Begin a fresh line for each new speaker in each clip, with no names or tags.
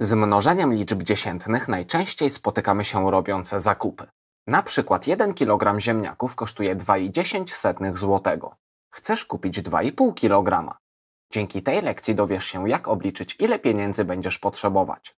Z mnożeniem liczb dziesiętnych najczęściej spotykamy się robiąc zakupy. Na przykład 1 kg ziemniaków kosztuje 2,10 zł. Chcesz kupić 2,5 kg. Dzięki tej lekcji dowiesz się, jak obliczyć, ile pieniędzy będziesz potrzebować.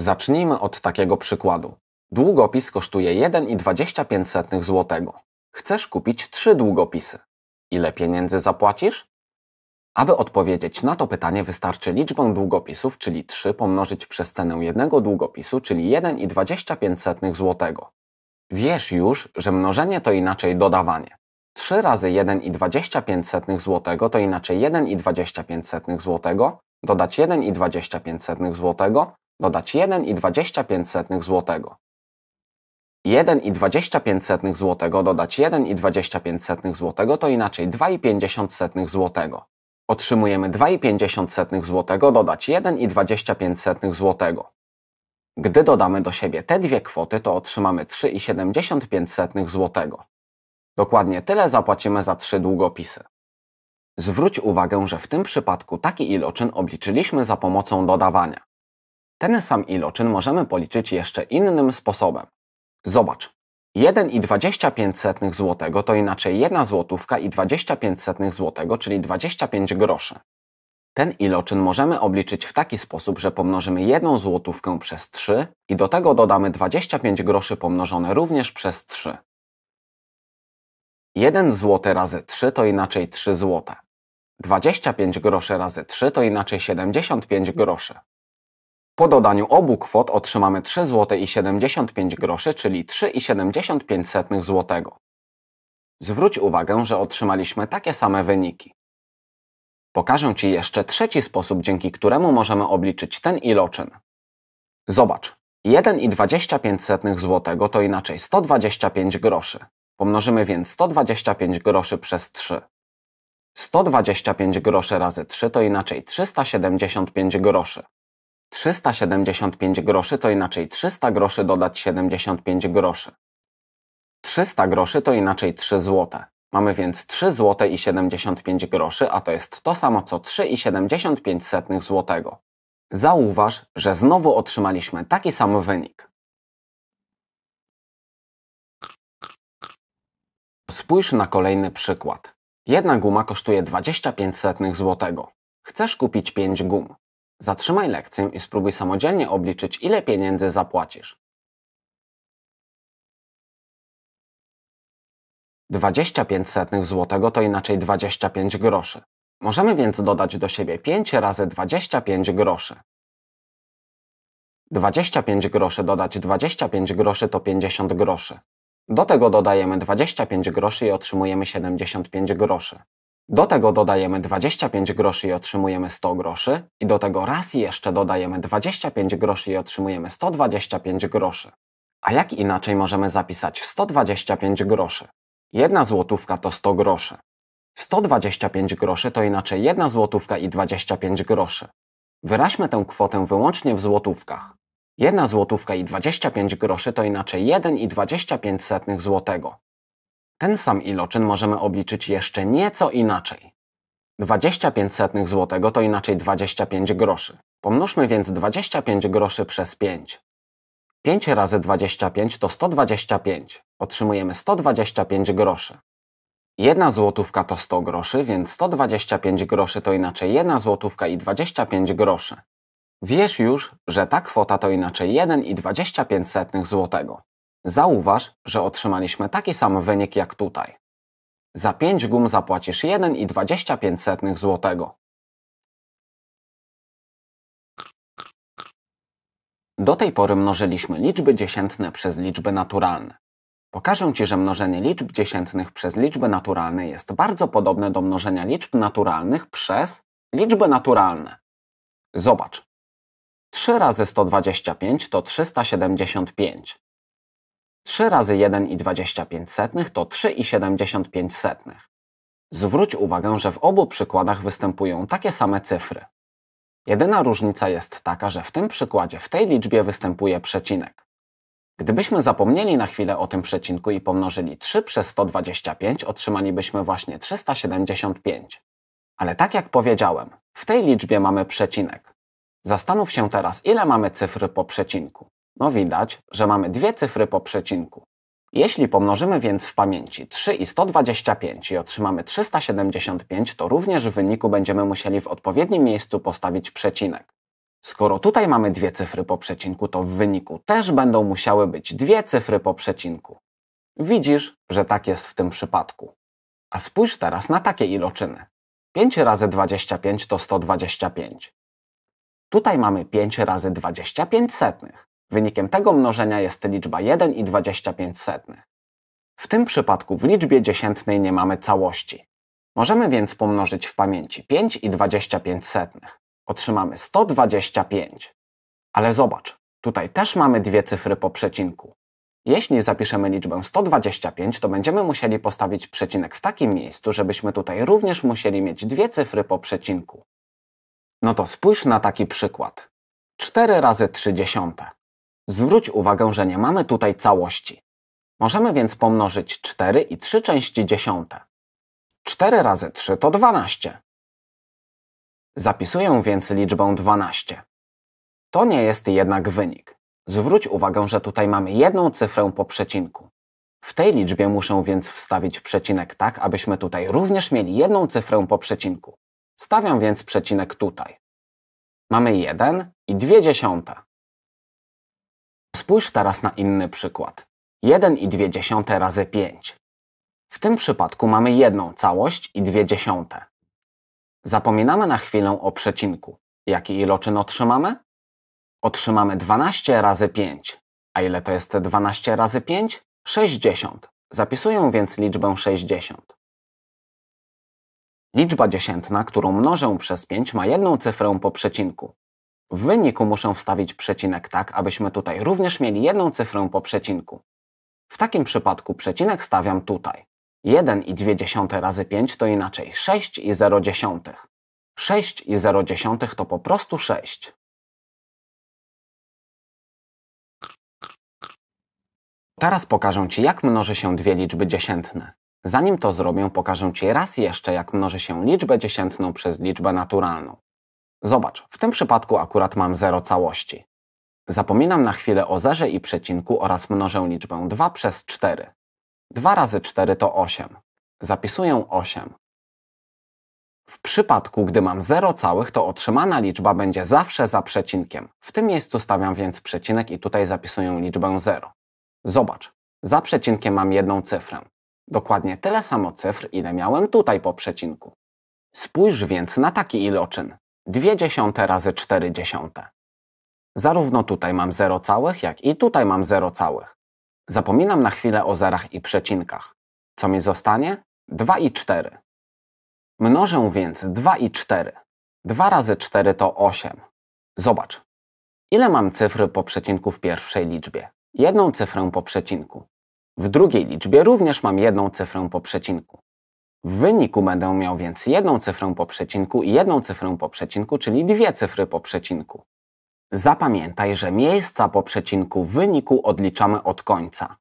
Zacznijmy od takiego przykładu. Długopis kosztuje 1,25 zł. Chcesz kupić trzy długopisy. Ile pieniędzy zapłacisz? Aby odpowiedzieć na to pytanie, wystarczy liczbę długopisów, czyli 3, pomnożyć przez cenę jednego długopisu, czyli 1,25 zł. Wiesz już, że mnożenie to inaczej dodawanie. 3 razy 1,25 zł to inaczej 1,25 zł, dodać 1,25 zł dodać 1,25 zł. 1,25 zł dodać 1,25 zł to inaczej 2,5 zł. Otrzymujemy 2,5 zł dodać 1,25 zł. Gdy dodamy do siebie te dwie kwoty, to otrzymamy 3,75 zł. Dokładnie tyle zapłacimy za trzy długopisy. Zwróć uwagę, że w tym przypadku taki iloczyn obliczyliśmy za pomocą dodawania. Ten sam iloczyn możemy policzyć jeszcze innym sposobem. Zobacz. 1,25 zł to inaczej 1 złotówka i 25 zł, czyli 25 groszy. Ten iloczyn możemy obliczyć w taki sposób, że pomnożymy 1 złotówkę przez 3 i do tego dodamy 25 groszy pomnożone również przez 3. 1 zł razy 3 to inaczej 3 zł. 25 groszy razy 3 to inaczej 75 groszy. Po dodaniu obu kwot otrzymamy 3,75 zł i 75 groszy, czyli 3,75 zł. Zwróć uwagę, że otrzymaliśmy takie same wyniki. Pokażę Ci jeszcze trzeci sposób, dzięki któremu możemy obliczyć ten iloczyn. Zobacz, 1,25 zł to inaczej 125 groszy. Pomnożymy więc 125 groszy przez 3. 125 groszy razy 3 to inaczej 375 groszy. 375 groszy to inaczej 300 groszy dodać 75 groszy. 300 groszy to inaczej 3 złote. Mamy więc 3 złote i 75 groszy, a to jest to samo co 3,75 złotego. Zauważ, że znowu otrzymaliśmy taki sam wynik. Spójrz na kolejny przykład. Jedna guma kosztuje 25 złotego. Chcesz kupić 5 gum. Zatrzymaj lekcję i spróbuj samodzielnie obliczyć, ile pieniędzy zapłacisz. 25 setnych złotego to inaczej 25 groszy. Możemy więc dodać do siebie 5 razy 25 groszy. 25 groszy dodać 25 groszy to 50 groszy. Do tego dodajemy 25 groszy i otrzymujemy 75 groszy. Do tego dodajemy 25 groszy i otrzymujemy 100 groszy i do tego raz jeszcze dodajemy 25 groszy i otrzymujemy 125 groszy. A jak inaczej możemy zapisać 125 groszy? Jedna złotówka to 100 groszy. 125 groszy to inaczej 1 złotówka i 25 groszy. Wyraźmy tę kwotę wyłącznie w złotówkach. 1 złotówka i 25 groszy to inaczej 1,25 i 25 setnych złotego. Ten sam iloczyn możemy obliczyć jeszcze nieco inaczej. 25 zł to inaczej 25 groszy. Pomnóżmy więc 25 groszy przez 5. 5 razy 25 to 125. Otrzymujemy 125 groszy. 1 złotówka to 100 groszy, więc 125 groszy to inaczej 1 złotówka i 25 groszy. Wiesz już, że ta kwota to inaczej 1,25 złotego. Zauważ, że otrzymaliśmy taki sam wynik jak tutaj. Za 5 gum zapłacisz 1,25 zł. Do tej pory mnożyliśmy liczby dziesiętne przez liczby naturalne. Pokażę Ci, że mnożenie liczb dziesiętnych przez liczby naturalne jest bardzo podobne do mnożenia liczb naturalnych przez liczby naturalne. Zobacz. 3 razy 125 to 375. 3 razy 1,25 to 3,75. Zwróć uwagę, że w obu przykładach występują takie same cyfry. Jedyna różnica jest taka, że w tym przykładzie w tej liczbie występuje przecinek. Gdybyśmy zapomnieli na chwilę o tym przecinku i pomnożyli 3 przez 125, otrzymalibyśmy właśnie 375. Ale tak jak powiedziałem, w tej liczbie mamy przecinek. Zastanów się teraz, ile mamy cyfr po przecinku. No widać, że mamy dwie cyfry po przecinku. Jeśli pomnożymy więc w pamięci 3 i 125 i otrzymamy 375, to również w wyniku będziemy musieli w odpowiednim miejscu postawić przecinek. Skoro tutaj mamy dwie cyfry po przecinku, to w wyniku też będą musiały być dwie cyfry po przecinku. Widzisz, że tak jest w tym przypadku. A spójrz teraz na takie iloczyny. 5 razy 25 to 125. Tutaj mamy 5 razy 25 setnych. Wynikiem tego mnożenia jest liczba 1,25. i W tym przypadku w liczbie dziesiętnej nie mamy całości. Możemy więc pomnożyć w pamięci 5 i 25 setnych. Otrzymamy 125. Ale zobacz, tutaj też mamy dwie cyfry po przecinku. Jeśli zapiszemy liczbę 125, to będziemy musieli postawić przecinek w takim miejscu, żebyśmy tutaj również musieli mieć dwie cyfry po przecinku. No to spójrz na taki przykład. 4 razy 3 dziesiąte. Zwróć uwagę, że nie mamy tutaj całości. Możemy więc pomnożyć 4 i 3 części dziesiąte. 4 razy 3 to 12. Zapisuję więc liczbę 12. To nie jest jednak wynik. Zwróć uwagę, że tutaj mamy jedną cyfrę po przecinku. W tej liczbie muszę więc wstawić przecinek tak, abyśmy tutaj również mieli jedną cyfrę po przecinku. Stawiam więc przecinek tutaj. Mamy 1 i 2 dziesiąte. Spójrz teraz na inny przykład. 1,2 razy 5. W tym przypadku mamy jedną całość i dwie dziesiąte. Zapominamy na chwilę o przecinku. Jaki iloczyn otrzymamy? Otrzymamy 12 razy 5. A ile to jest 12 razy 5? 60. Zapisuję więc liczbę 60. Liczba dziesiętna, którą mnożę przez 5, ma jedną cyfrę po przecinku. W wyniku muszę wstawić przecinek tak, abyśmy tutaj również mieli jedną cyfrę po przecinku. W takim przypadku przecinek stawiam tutaj. 1,2 razy 5 to inaczej 6,0. 6,0 to po prostu 6. Teraz pokażę Ci, jak mnoży się dwie liczby dziesiętne. Zanim to zrobię, pokażę Ci raz jeszcze, jak mnoży się liczbę dziesiętną przez liczbę naturalną. Zobacz, w tym przypadku akurat mam 0 całości. Zapominam na chwilę o zerze i przecinku oraz mnożę liczbę 2 przez 4. 2 razy 4 to 8. Zapisuję 8. W przypadku, gdy mam 0 całych, to otrzymana liczba będzie zawsze za przecinkiem. W tym miejscu stawiam więc przecinek i tutaj zapisuję liczbę 0. Zobacz, za przecinkiem mam jedną cyfrę. Dokładnie tyle samo cyfr, ile miałem tutaj po przecinku. Spójrz więc na taki iloczyn. 2 dziesiąte razy 4 dziesiąte. Zarówno tutaj mam 0 całych, jak i tutaj mam 0 całych. Zapominam na chwilę o zerach i przecinkach. Co mi zostanie? 2 i 4. Mnożę więc 2 i 4. 2 razy 4 to 8. Zobacz. Ile mam cyfry po przecinku w pierwszej liczbie? Jedną cyfrę po przecinku. W drugiej liczbie również mam jedną cyfrę po przecinku. W wyniku będę miał więc jedną cyfrę po przecinku i jedną cyfrę po przecinku, czyli dwie cyfry po przecinku. Zapamiętaj, że miejsca po przecinku w wyniku odliczamy od końca.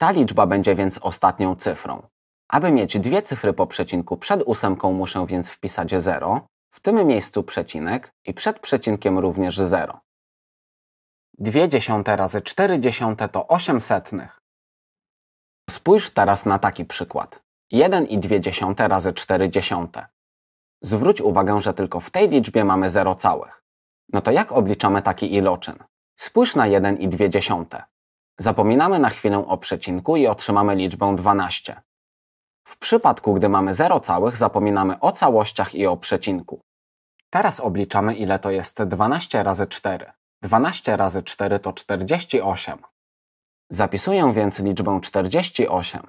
Ta liczba będzie więc ostatnią cyfrą. Aby mieć dwie cyfry po przecinku, przed ósemką muszę więc wpisać 0, w tym miejscu przecinek i przed przecinkiem również 0. Dwie dziesiąte razy cztery dziesiąte to osiem setnych. Spójrz teraz na taki przykład. 1,2 razy 0,4. Zwróć uwagę, że tylko w tej liczbie mamy 0 całych. No to jak obliczamy taki iloczyn? Spójrz na 1,2. Zapominamy na chwilę o przecinku i otrzymamy liczbę 12. W przypadku, gdy mamy 0 całych, zapominamy o całościach i o przecinku. Teraz obliczamy, ile to jest 12 razy 4. 12 razy 4 to 48. Zapisuję więc liczbę 48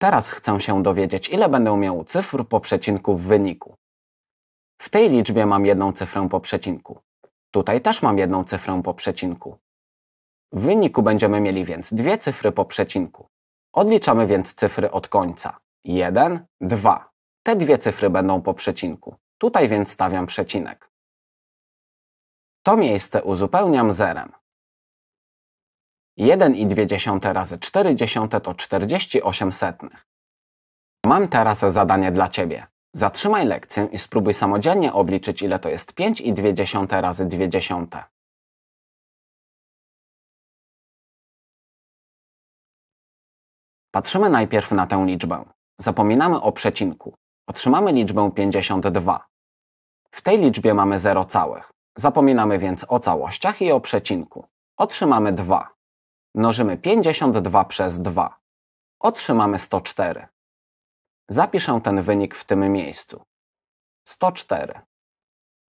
Teraz chcę się dowiedzieć, ile będę miał cyfr po przecinku w wyniku. W tej liczbie mam jedną cyfrę po przecinku. Tutaj też mam jedną cyfrę po przecinku. W wyniku będziemy mieli więc dwie cyfry po przecinku. Odliczamy więc cyfry od końca. 1, 2. Te dwie cyfry będą po przecinku. Tutaj więc stawiam przecinek. To miejsce uzupełniam zerem. 1,2 razy 0,4 to 48 setnych. Mam teraz zadanie dla Ciebie. Zatrzymaj lekcję i spróbuj samodzielnie obliczyć, ile to jest 5,2 razy 0,2. Patrzymy najpierw na tę liczbę. Zapominamy o przecinku. Otrzymamy liczbę 52. W tej liczbie mamy 0 całych. Zapominamy więc o całościach i o przecinku. Otrzymamy 2. Mnożymy 52 przez 2. Otrzymamy 104. Zapiszę ten wynik w tym miejscu. 104.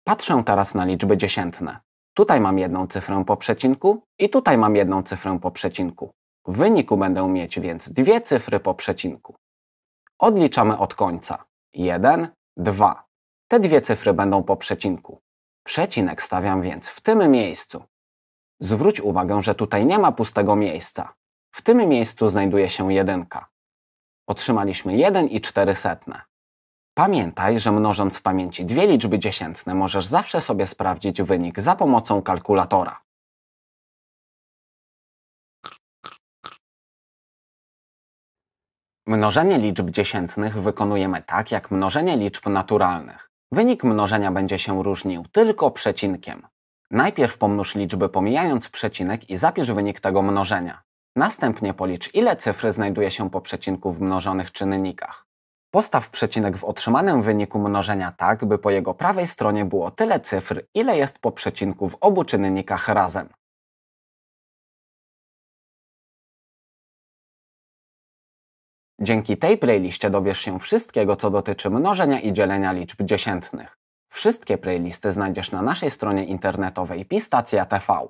Patrzę teraz na liczby dziesiętne. Tutaj mam jedną cyfrę po przecinku i tutaj mam jedną cyfrę po przecinku. W wyniku będę mieć więc dwie cyfry po przecinku. Odliczamy od końca. 1, 2. Te dwie cyfry będą po przecinku. Przecinek stawiam więc w tym miejscu. Zwróć uwagę, że tutaj nie ma pustego miejsca. W tym miejscu znajduje się jedynka. Otrzymaliśmy 1 i 4 setne. Pamiętaj, że mnożąc w pamięci dwie liczby dziesiętne możesz zawsze sobie sprawdzić wynik za pomocą kalkulatora. Mnożenie liczb dziesiętnych wykonujemy tak jak mnożenie liczb naturalnych. Wynik mnożenia będzie się różnił tylko przecinkiem. Najpierw pomnóż liczby pomijając przecinek i zapisz wynik tego mnożenia. Następnie policz, ile cyfry znajduje się po przecinku w mnożonych czynnikach. Postaw przecinek w otrzymanym wyniku mnożenia tak, by po jego prawej stronie było tyle cyfr, ile jest po przecinku w obu czynnikach razem. Dzięki tej playliście dowiesz się wszystkiego, co dotyczy mnożenia i dzielenia liczb dziesiętnych. Wszystkie playlisty znajdziesz na naszej stronie internetowej pistacja.tv.